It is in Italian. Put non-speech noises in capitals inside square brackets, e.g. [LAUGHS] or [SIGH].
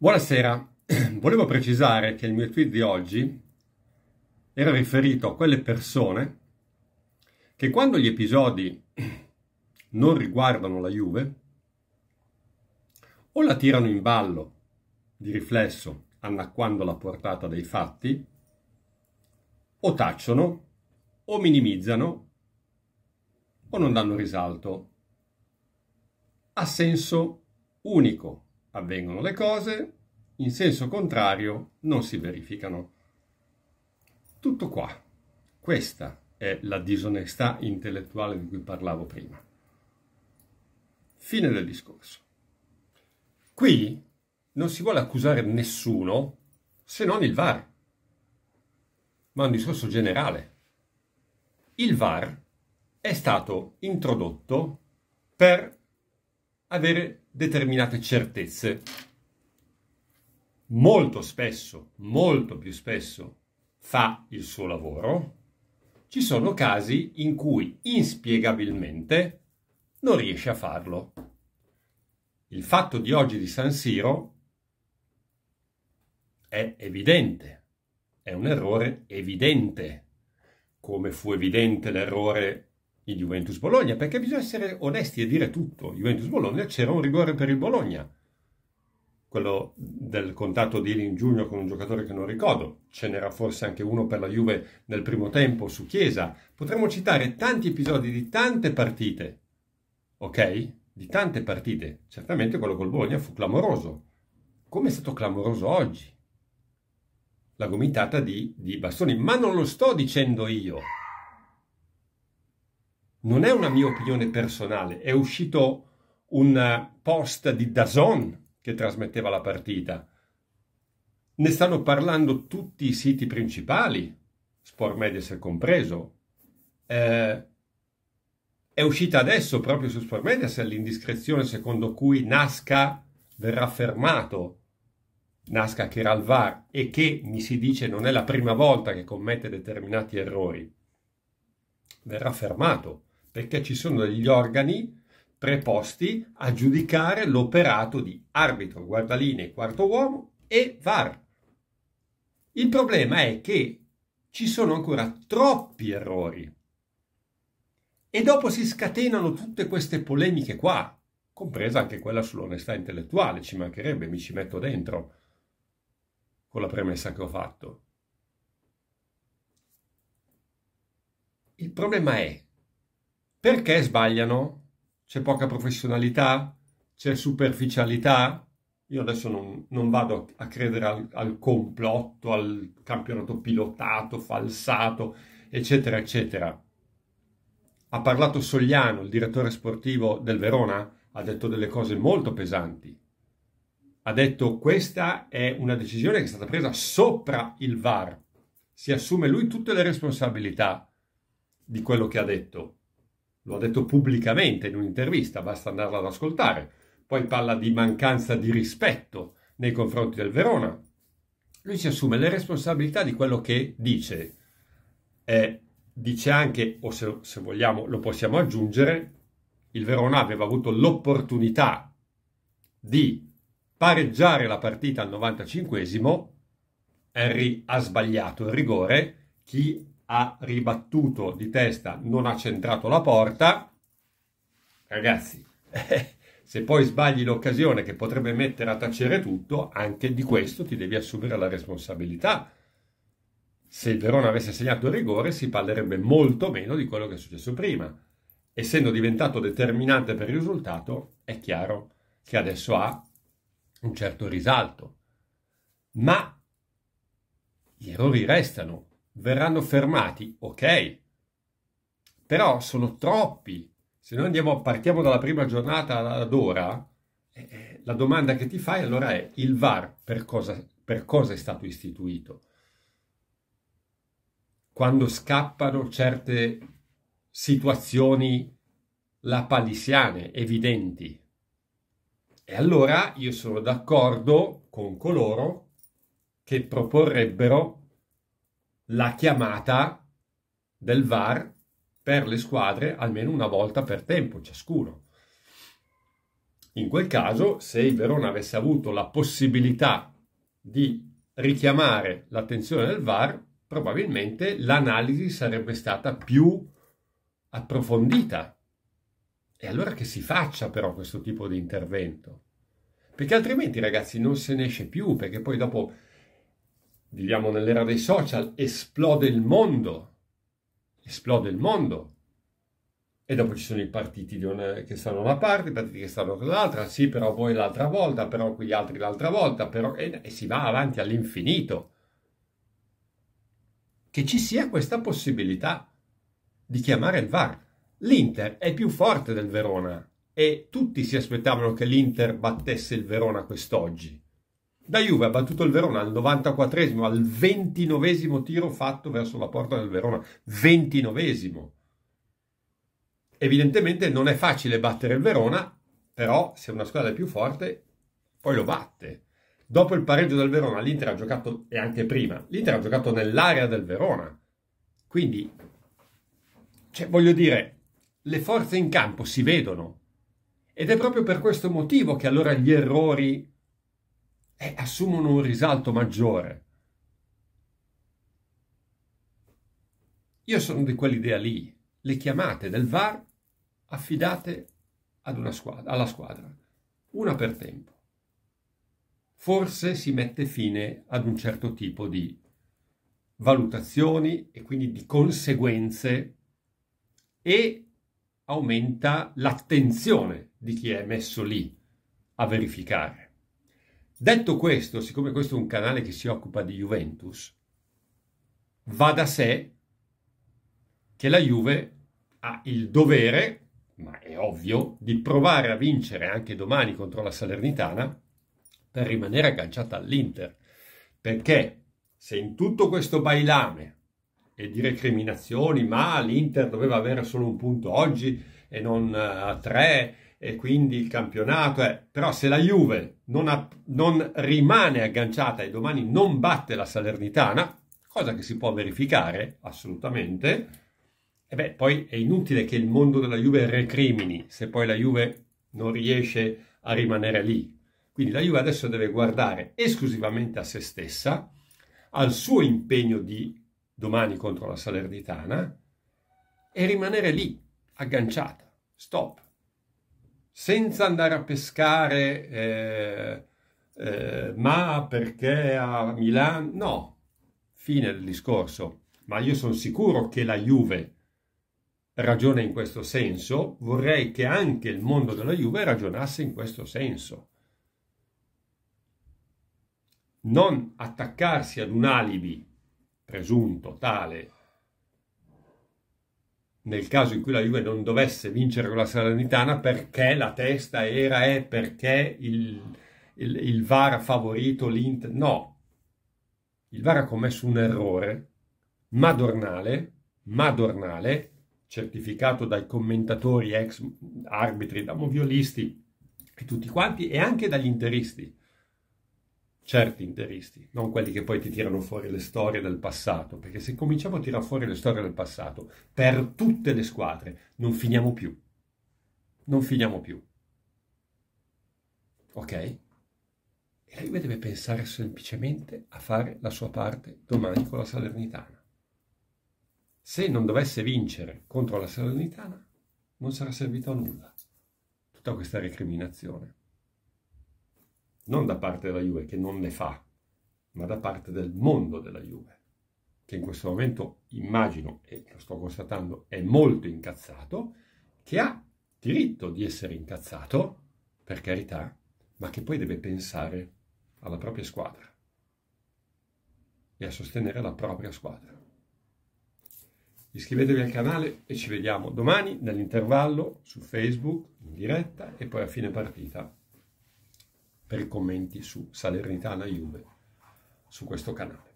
Buonasera, [CLEARS THROAT] volevo precisare che il mio tweet di oggi era riferito a quelle persone che quando gli episodi [CLEARS THROAT] non riguardano la Juve o la tirano in ballo di riflesso annacquando la portata dei fatti o tacciono o minimizzano o non danno risalto. Ha senso unico avvengono le cose, in senso contrario non si verificano. Tutto qua. Questa è la disonestà intellettuale di cui parlavo prima. Fine del discorso. Qui non si vuole accusare nessuno se non il VAR, ma un discorso generale. Il VAR è stato introdotto per avere determinate certezze, molto spesso, molto più spesso, fa il suo lavoro, ci sono casi in cui inspiegabilmente non riesce a farlo. Il fatto di oggi di San Siro è evidente, è un errore evidente, come fu evidente l'errore in Juventus Bologna, perché bisogna essere onesti e dire tutto. Juventus Bologna c'era un rigore per il Bologna, quello del contatto di Elin Junior con un giocatore che non ricordo, ce n'era forse anche uno per la Juve nel primo tempo su Chiesa. Potremmo citare tanti episodi di tante partite, ok? Di tante partite. Certamente quello col Bologna fu clamoroso. Come è stato clamoroso oggi? La gomitata di, di Bastoni, ma non lo sto dicendo io non è una mia opinione personale, è uscito un eh, post di Dazon che trasmetteva la partita. Ne stanno parlando tutti i siti principali, Sport Medias compreso. Eh, è uscita adesso proprio su Sport Medias l'indiscrezione secondo cui Nasca verrà fermato. Nasca che era al VAR e che, mi si dice, non è la prima volta che commette determinati errori. Verrà fermato perché ci sono degli organi preposti a giudicare l'operato di arbitro, guardaline, quarto uomo e VAR. Il problema è che ci sono ancora troppi errori. E dopo si scatenano tutte queste polemiche qua, compresa anche quella sull'onestà intellettuale, ci mancherebbe, mi ci metto dentro con la premessa che ho fatto. Il problema è perché sbagliano? C'è poca professionalità? C'è superficialità? Io adesso non, non vado a credere al, al complotto, al campionato pilotato, falsato, eccetera, eccetera. Ha parlato Sogliano, il direttore sportivo del Verona, ha detto delle cose molto pesanti. Ha detto questa è una decisione che è stata presa sopra il VAR. Si assume lui tutte le responsabilità di quello che ha detto lo ha detto pubblicamente in un'intervista, basta andarla ad ascoltare. Poi parla di mancanza di rispetto nei confronti del Verona. Lui si assume le responsabilità di quello che dice. Eh, dice anche, o se, se vogliamo lo possiamo aggiungere, il Verona aveva avuto l'opportunità di pareggiare la partita al 95esimo. Henry ha sbagliato il rigore. Chi ha ribattuto di testa, non ha centrato la porta. Ragazzi, eh, [LAUGHS] se poi sbagli l'occasione che potrebbe mettere a tacere tutto, anche di questo ti devi assumere la responsabilità. Se il Verona avesse segnato il rigore si parlerebbe molto meno di quello che è successo prima. Essendo diventato determinante per il risultato, è chiaro che adesso ha un certo risalto. Ma gli errori restano verranno fermati, ok? Però sono troppi. Se noi andiamo, partiamo dalla prima giornata ad ora, eh, eh, la domanda che ti fai allora è il VAR per cosa, per cosa è stato istituito? Quando scappano certe situazioni lapalissiane, evidenti. E allora io sono d'accordo con coloro che proporrebbero la chiamata del VAR per le squadre almeno una volta per tempo ciascuno. In quel caso, se il Verona avesse avuto la possibilità di richiamare l'attenzione del VAR, probabilmente l'analisi sarebbe stata più approfondita. E allora che si faccia però questo tipo di intervento? Perché altrimenti, ragazzi, non se ne esce più, perché poi dopo Viviamo nell'era dei social, esplode il mondo, esplode il mondo. E dopo ci sono i partiti una, che stanno da una parte, i partiti che stanno dall'altra, sì, però voi l'altra volta, però quegli altri l'altra volta, però... e, e si va avanti all'infinito. Che ci sia questa possibilità di chiamare il VAR. L'Inter è più forte del Verona e tutti si aspettavano che l'Inter battesse il Verona quest'oggi. La Juve ha battuto il Verona al 94esimo, al 29esimo tiro fatto verso la porta del Verona. 29esimo. Evidentemente non è facile battere il Verona, però se una squadra è più forte, poi lo batte. Dopo il pareggio del Verona, l'Inter ha giocato, e anche prima, l'Inter ha giocato nell'area del Verona. Quindi, cioè, voglio dire, le forze in campo si vedono. Ed è proprio per questo motivo che allora gli errori eh, assumono un risalto maggiore. Io sono di quell'idea lì. Le chiamate del VAR affidate squadra, alla squadra, una per tempo. Forse si mette fine ad un certo tipo di valutazioni e quindi di conseguenze e aumenta l'attenzione di chi è messo lì a verificare. Detto questo, siccome questo è un canale che si occupa di Juventus, va da sé che la Juve ha il dovere, ma è ovvio, di provare a vincere anche domani contro la Salernitana per rimanere agganciata all'Inter. Perché se in tutto questo bailame e di recriminazioni, ma l'Inter doveva avere solo un punto oggi e non eh, a tre, e quindi il campionato. è... Però se la Juve non, ha, non rimane agganciata e domani non batte la Salernitana, cosa che si può verificare assolutamente, e beh, poi è inutile che il mondo della Juve recrimini se poi la Juve non riesce a rimanere lì. Quindi la Juve adesso deve guardare esclusivamente a se stessa, al suo impegno di domani contro la Salernitana e rimanere lì, agganciata. Stop senza andare a pescare, eh, eh, ma perché a Milano? No, fine del discorso. Ma io sono sicuro che la Juve ragiona in questo senso, vorrei che anche il mondo della Juve ragionasse in questo senso. Non attaccarsi ad un alibi presunto tale nel caso in cui la Juve non dovesse vincere con la Salernitana perché la testa era e perché il, il, il VAR ha favorito l'Inter. No, il VAR ha commesso un errore madornale, madornale, certificato dai commentatori ex arbitri, da moviolisti e tutti quanti e anche dagli interisti certi interisti, non quelli che poi ti tirano fuori le storie del passato, perché se cominciamo a tirare fuori le storie del passato per tutte le squadre non finiamo più. Non finiamo più. Ok? E lui deve pensare semplicemente a fare la sua parte domani con la Salernitana. Se non dovesse vincere contro la Salernitana, non sarà servito a nulla tutta questa recriminazione non da mm. parte della Juve che non ne fa, ma da parte del mondo della Juve, che in questo momento immagino, e lo sto constatando, è molto incazzato, che ha diritto di essere incazzato, per carità, ma che poi deve pensare alla propria squadra e a sostenere la propria squadra. Iscrivetevi al canale e ci vediamo domani nell'intervallo su Facebook in diretta e poi a fine partita per i commenti su Salernitana Juve su questo canale.